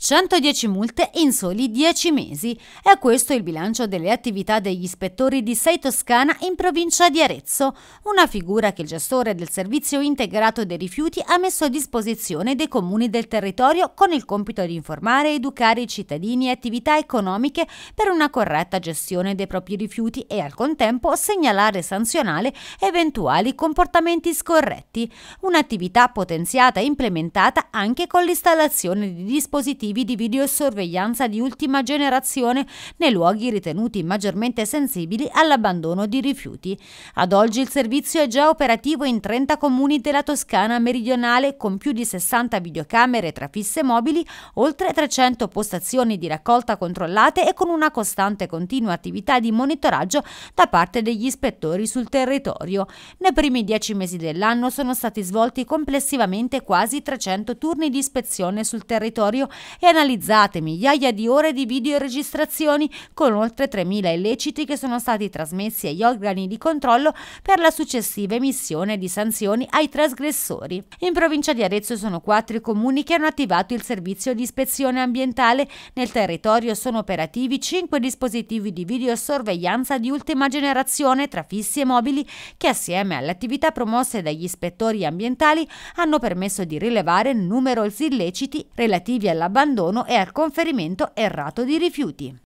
110 multe in soli 10 mesi. E questo il bilancio delle attività degli ispettori di Sei Toscana in provincia di Arezzo, una figura che il gestore del servizio integrato dei rifiuti ha messo a disposizione dei comuni del territorio con il compito di informare e educare i cittadini e attività economiche per una corretta gestione dei propri rifiuti e al contempo segnalare e sanzionare eventuali comportamenti scorretti. Un'attività potenziata e implementata anche con l'installazione di dispositivi dispositivi di videosorveglianza di ultima generazione nei luoghi ritenuti maggiormente sensibili all'abbandono di rifiuti. Ad oggi il servizio è già operativo in 30 comuni della Toscana meridionale con più di 60 videocamere tra fisse mobili, oltre 300 postazioni di raccolta controllate e con una costante e continua attività di monitoraggio da parte degli ispettori sul territorio. Nei primi dieci mesi dell'anno sono stati svolti complessivamente quasi 300 turni di ispezione sul territorio e analizzate migliaia di ore di video e registrazioni con oltre 3.000 illeciti che sono stati trasmessi agli organi di controllo per la successiva emissione di sanzioni ai trasgressori. In provincia di Arezzo sono quattro i comuni che hanno attivato il servizio di ispezione ambientale. Nel territorio sono operativi cinque dispositivi di videosorveglianza di ultima generazione tra fissi e mobili che assieme alle attività promosse dagli ispettori ambientali hanno permesso di rilevare numerosi illeciti relativi all'abbandono all'abbandono e al conferimento errato di rifiuti.